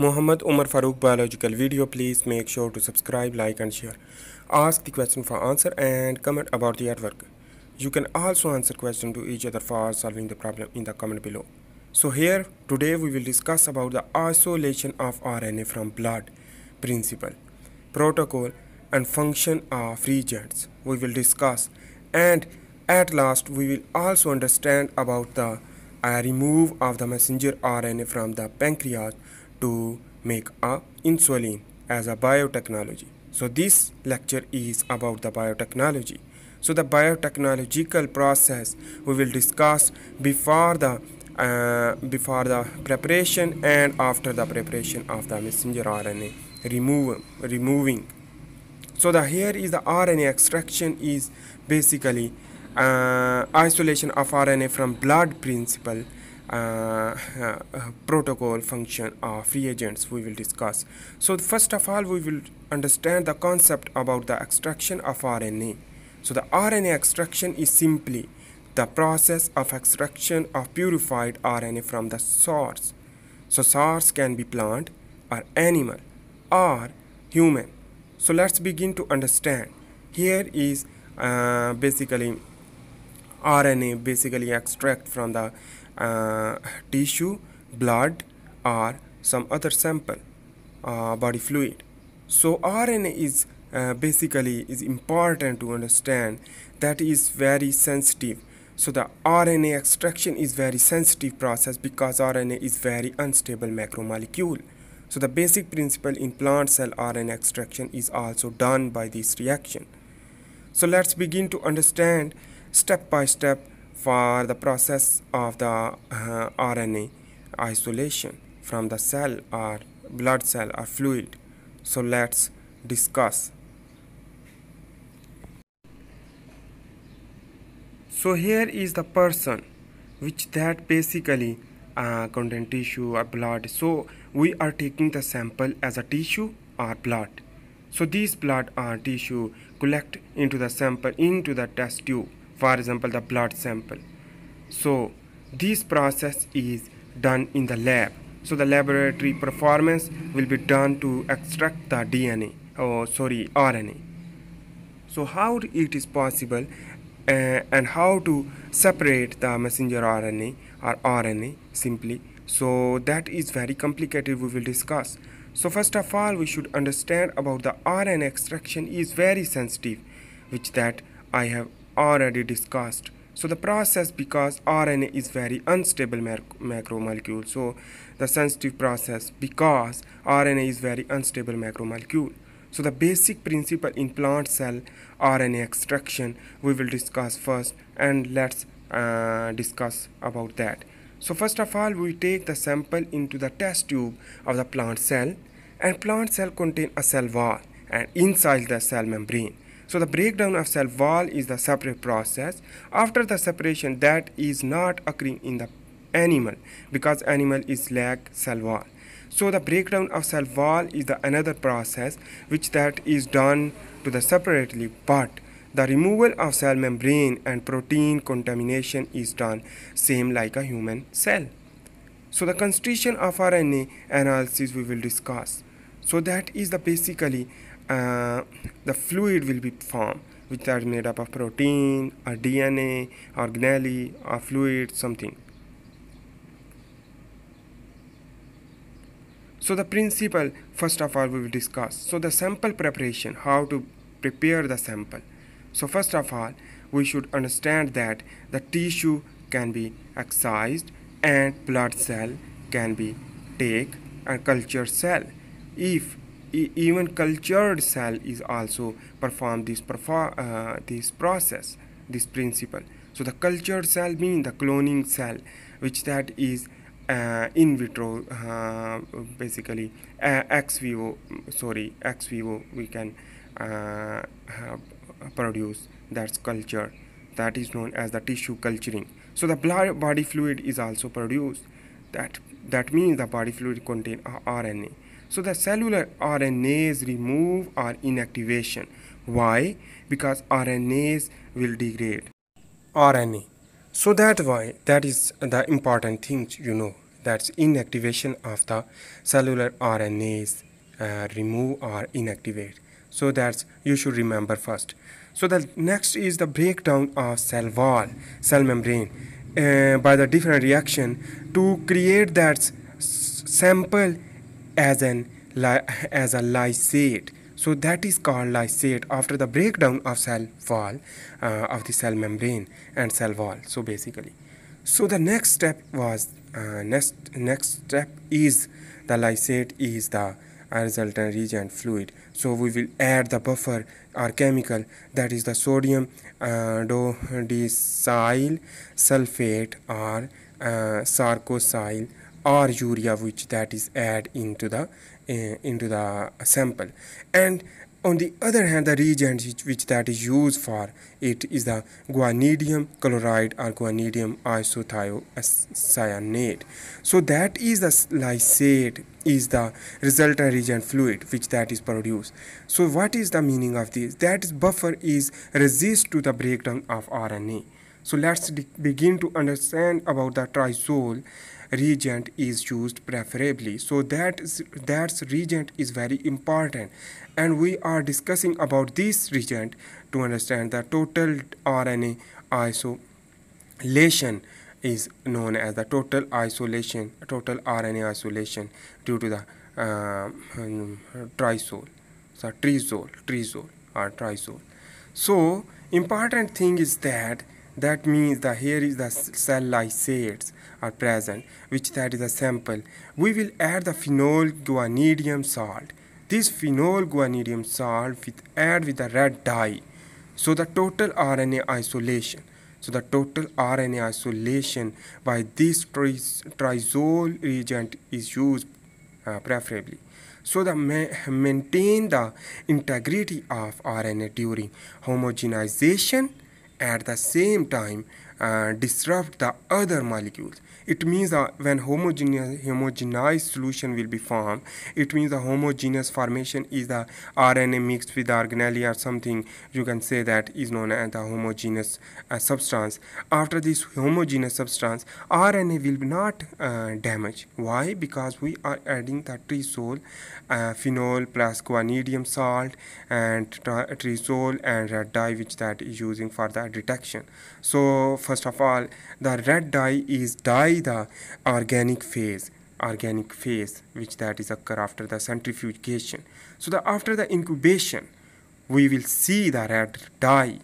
Muhammad Umar Farooq biological video please make sure to subscribe like and share ask the question for answer and comment about the artwork you can also answer question to each other for solving the problem in the comment below so here today we will discuss about the isolation of RNA from blood principle protocol and function of regents we will discuss and at last we will also understand about the uh, remove of the messenger RNA from the pancreas to make a insulin as a biotechnology. So this lecture is about the biotechnology. So the biotechnological process we will discuss before the uh, before the preparation and after the preparation of the messenger RNA remove removing. So the here is the RNA extraction is basically uh, isolation of RNA from blood principle uh, protocol function of free agents we will discuss so first of all we will understand the concept about the extraction of RNA so the RNA extraction is simply the process of extraction of purified RNA from the source so source can be plant or animal or human so let's begin to understand here is uh, basically RNA basically extract from the tissue, blood or some other sample, uh, body fluid. So RNA is uh, basically is important to understand that is very sensitive so the RNA extraction is very sensitive process because RNA is very unstable macromolecule. So the basic principle in plant cell RNA extraction is also done by this reaction. So let's begin to understand step by step for the process of the uh, RNA isolation from the cell or blood cell or fluid. So let's discuss. So here is the person which that basically uh, contain tissue or blood. So we are taking the sample as a tissue or blood. So these blood or tissue collect into the sample into the test tube for example the blood sample so this process is done in the lab so the laboratory performance will be done to extract the dna or oh, sorry rna so how it is possible uh, and how to separate the messenger rna or rna simply so that is very complicated we will discuss so first of all we should understand about the rna extraction is very sensitive which that i have already discussed so the process because RNA is very unstable macromolecule so the sensitive process because RNA is very unstable macromolecule so the basic principle in plant cell RNA extraction we will discuss first and let's uh, discuss about that so first of all we take the sample into the test tube of the plant cell and plant cell contain a cell wall and inside the cell membrane so the breakdown of cell wall is the separate process. After the separation that is not occurring in the animal because animal is lack cell wall. So the breakdown of cell wall is the another process which that is done to the separately but the removal of cell membrane and protein contamination is done same like a human cell. So the constitution of RNA analysis we will discuss. So that is the basically the fluid will be formed which are made up of protein or DNA or gnarly or fluid something. So the principle first of all we will discuss. So the sample preparation, how to prepare the sample. So first of all we should understand that the tissue can be excised and blood cell can be take and culture cell if even cultured cell is also perform this, perform uh, this process, this principle. So the cultured cell means the cloning cell, which that is uh, in vitro, uh, basically uh, ex vivo, sorry, ex vivo we can uh, uh, produce that's culture that is known as the tissue culturing. So the blood body fluid is also produced that that means the body fluid contain RNA. So the cellular RNAs remove or inactivation. Why? Because RNAs will degrade. RNA. So that why that is the important thing you know. That's inactivation of the cellular RNAs uh, remove or inactivate. So that's you should remember first. So the next is the breakdown of cell wall, cell membrane uh, by the different reaction to create that sample as an as a lysate so that is called lysate after the breakdown of cell wall uh, of the cell membrane and cell wall so basically so the next step was uh, next next step is the lysate is the resultant reagent fluid so we will add the buffer or chemical that is the sodium uh, dodecyl sulfate or uh, or urea which that is add into the uh, into the sample and on the other hand the reagent which, which that is used for it is the guanidium chloride or guanidium isothiocyanate so that is the lysate is the resultant reagent fluid which that is produced so what is the meaning of this that is buffer is resist to the breakdown of rna so let's begin to understand about the trizol reagent is used preferably so that is, that reagent is very important and we are discussing about this reagent to understand the total RNA isolation is known as the total isolation total RNA isolation due to the uh, um, trisol so trisol trizol or trisol so important thing is that that means the here is the cell lysates are present, which that is a sample. We will add the phenol guanidium salt. This phenol guanidium salt with add with the red dye. So the total RNA isolation. So the total RNA isolation by this triazole reagent is used uh, preferably. So the ma maintain the integrity of RNA during homogenization at the same time uh, disrupt the other molecules it means that when homogeneous, homogenized solution will be formed, it means the homogeneous formation is the RNA mixed with organelle or something you can say that is known as the homogeneous uh, substance. After this homogeneous substance, RNA will not uh, damage. Why? Because we are adding the trisol, uh, phenol plus guanidium salt and trisol and red dye which that is using for the detection. So first of all, the red dye is dye the organic phase organic phase which that is occur after the centrifugation so the after the incubation we will see the red dye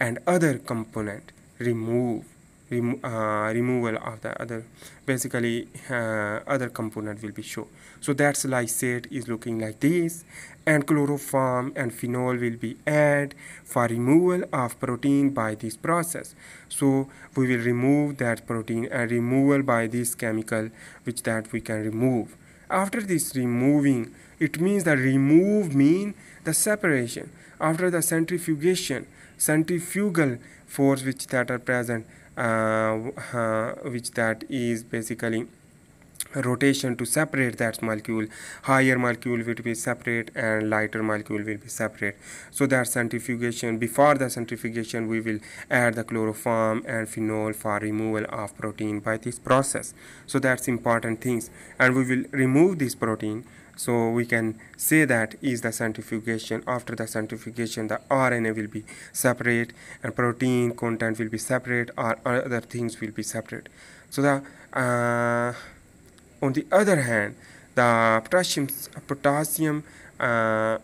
and other component remove rem uh, removal of the other basically uh, other component will be shown so that's lysate is looking like this and chloroform and phenol will be added for removal of protein by this process so we will remove that protein and removal by this chemical which that we can remove after this removing it means that remove mean the separation after the centrifugation centrifugal force which that are present uh, which that is basically rotation to separate that molecule higher molecule will be separate and lighter molecule will be separate so that centrifugation before the centrifugation we will add the chloroform and phenol for removal of protein by this process so that's important things and we will remove this protein so we can say that is the centrifugation after the centrifugation the RNA will be separate and protein content will be separate or other things will be separate so the uh, on the other hand the potassium potassium uh,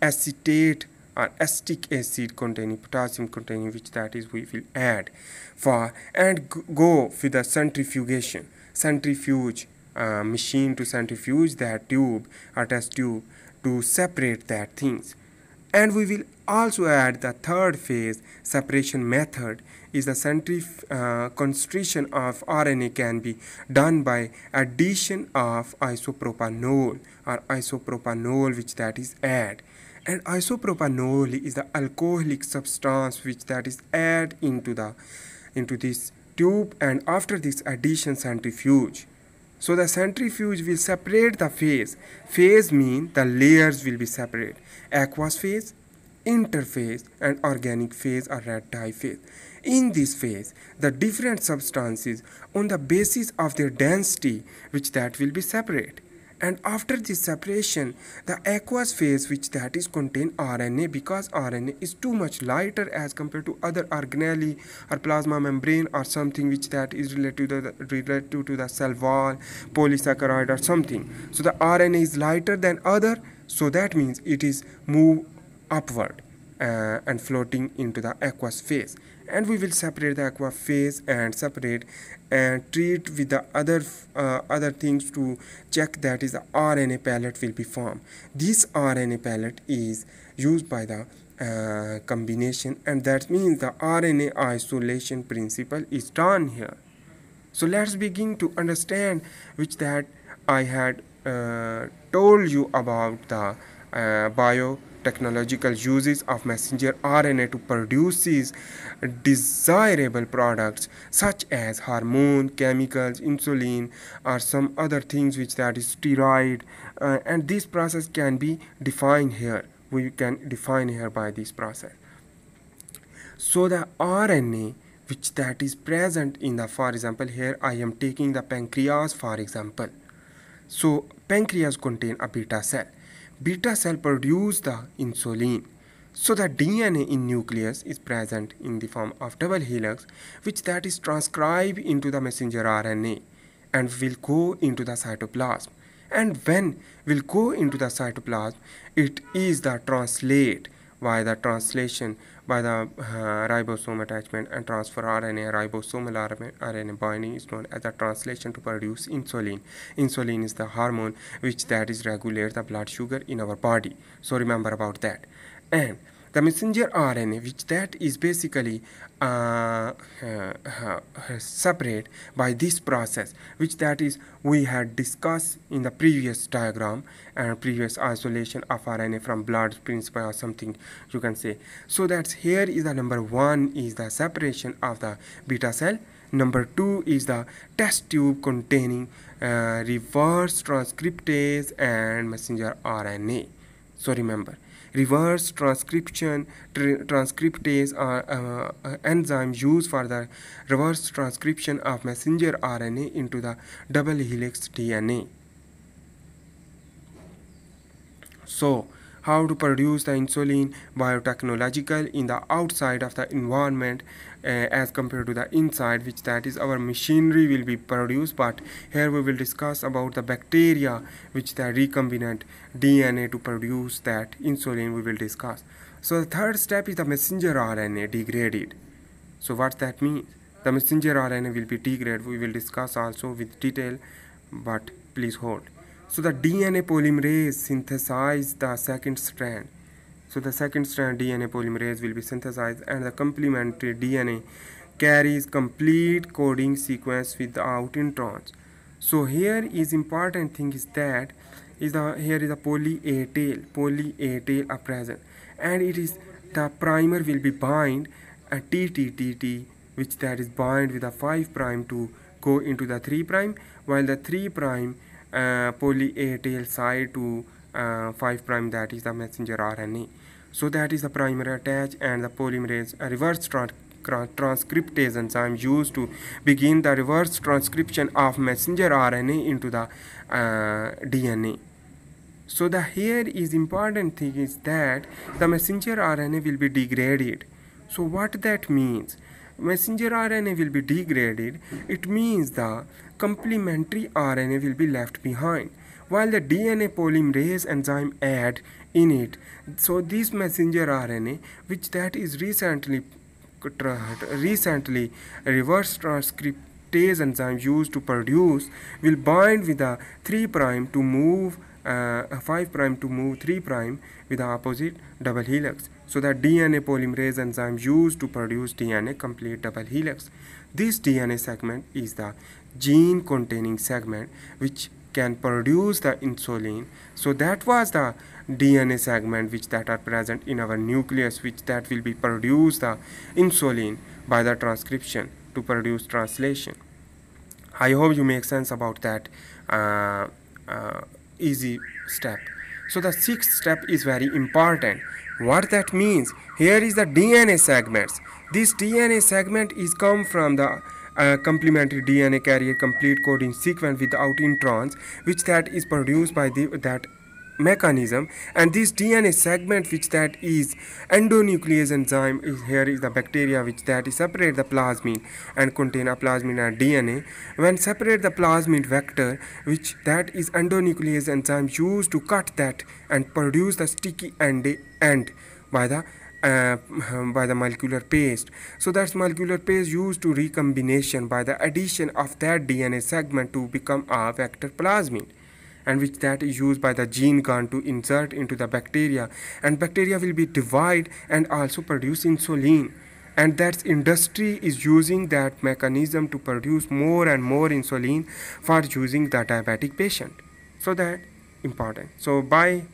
acetate or acetic acid containing potassium containing which that is we will add for and go with the centrifugation centrifuge machine to centrifuge that tube a test tube to separate that things and we will also add the third phase separation method is the centrif uh, concentration of RNA can be done by addition of isopropanol or isopropanol which that is add and isopropanol is the alcoholic substance which that is add into the into this tube and after this addition centrifuge so the centrifuge will separate the phase. Phase mean the layers will be separate. Aqueous phase, interphase and organic phase or red dye phase. In this phase, the different substances on the basis of their density which that will be separate and after this separation the aqueous phase which that is contain RNA because RNA is too much lighter as compared to other organelle or plasma membrane or something which that is related to the, related to the cell wall polysaccharide or something so the RNA is lighter than other so that means it is move upward uh, and floating into the aqueous phase and we will separate the aqua phase and separate and treat with the other uh, other things to check that is the RNA pellet will be formed this RNA pellet is used by the uh, combination and that means the RNA isolation principle is done here so let's begin to understand which that I had uh, told you about the uh, bio technological uses of messenger RNA to produce these desirable products such as hormone, chemicals, insulin or some other things which that is steroid uh, and this process can be defined here. We can define here by this process. So the RNA which that is present in the for example here I am taking the pancreas for example. So pancreas contain a beta cell beta cell produce the insulin. So the DNA in nucleus is present in the form of double helix which that is transcribed into the messenger RNA and will go into the cytoplasm. And when will go into the cytoplasm, it is the translate via the translation by the uh, ribosome attachment and transfer RNA. Ribosomal RNA binding is known as the translation to produce insulin. Insulin is the hormone which that is regulate the blood sugar in our body. So remember about that. And the messenger RNA which that is basically uh, uh, uh, separate by this process which that is we had discussed in the previous diagram and previous isolation of RNA from blood principle or something you can say so that's here is the number one is the separation of the beta cell Number two is the test tube containing uh, reverse transcriptase and messenger RNA. So remember, Reverse transcription tra transcriptase are uh, uh enzymes used for the reverse transcription of messenger RNA into the double helix DNA. So, how to produce the insulin biotechnological in the outside of the environment uh, as compared to the inside which that is our machinery will be produced but here we will discuss about the bacteria which the recombinant DNA to produce that insulin we will discuss so the third step is the messenger RNA degraded so what that means the messenger RNA will be degraded we will discuss also with detail but please hold so the DNA polymerase synthesizes the second strand. So the second strand DNA polymerase will be synthesized and the complementary DNA carries complete coding sequence without introns. So here is important thing is that is the here is a poly A tail, poly A tail are present and it is the primer will be bind a TTTT which that is bind with a 5 prime to go into the 3 prime while the 3 prime uh, poly a tail psi to uh, 5 prime that is the messenger RNA. So that is the primary attach and the polymerase reverse tra tra transcriptase enzyme used to begin the reverse transcription of messenger RNA into the uh, DNA. So the here is important thing is that the messenger RNA will be degraded. So what that means? messenger RNA will be degraded, it means the complementary RNA will be left behind while the DNA polymerase enzyme add in it. So this messenger RNA which that is recently recently reverse transcriptase enzyme used to produce will bind with the 3 prime to move uh, 5 prime to move 3 prime with opposite double helix so that DNA polymerase enzyme used to produce DNA complete double helix this DNA segment is the gene containing segment which can produce the insulin so that was the DNA segment which that are present in our nucleus which that will be produce the insulin by the transcription to produce translation I hope you make sense about that uh, uh, easy step so the sixth step is very important what that means here is the dna segments this dna segment is come from the uh, complementary dna carrier complete coding sequence without introns which that is produced by the that mechanism and this DNA segment which that is endonuclease enzyme is here is the bacteria which that is separate the plasmid and contain a plasmid and DNA when separate the plasmid vector which that is endonuclease enzyme used to cut that and produce the sticky end end by the uh, by the molecular paste so that's molecular paste used to recombination by the addition of that DNA segment to become a vector plasmid and which that is used by the gene gun to insert into the bacteria and bacteria will be divide and also produce insulin and that industry is using that mechanism to produce more and more insulin for using the diabetic patient so that important so by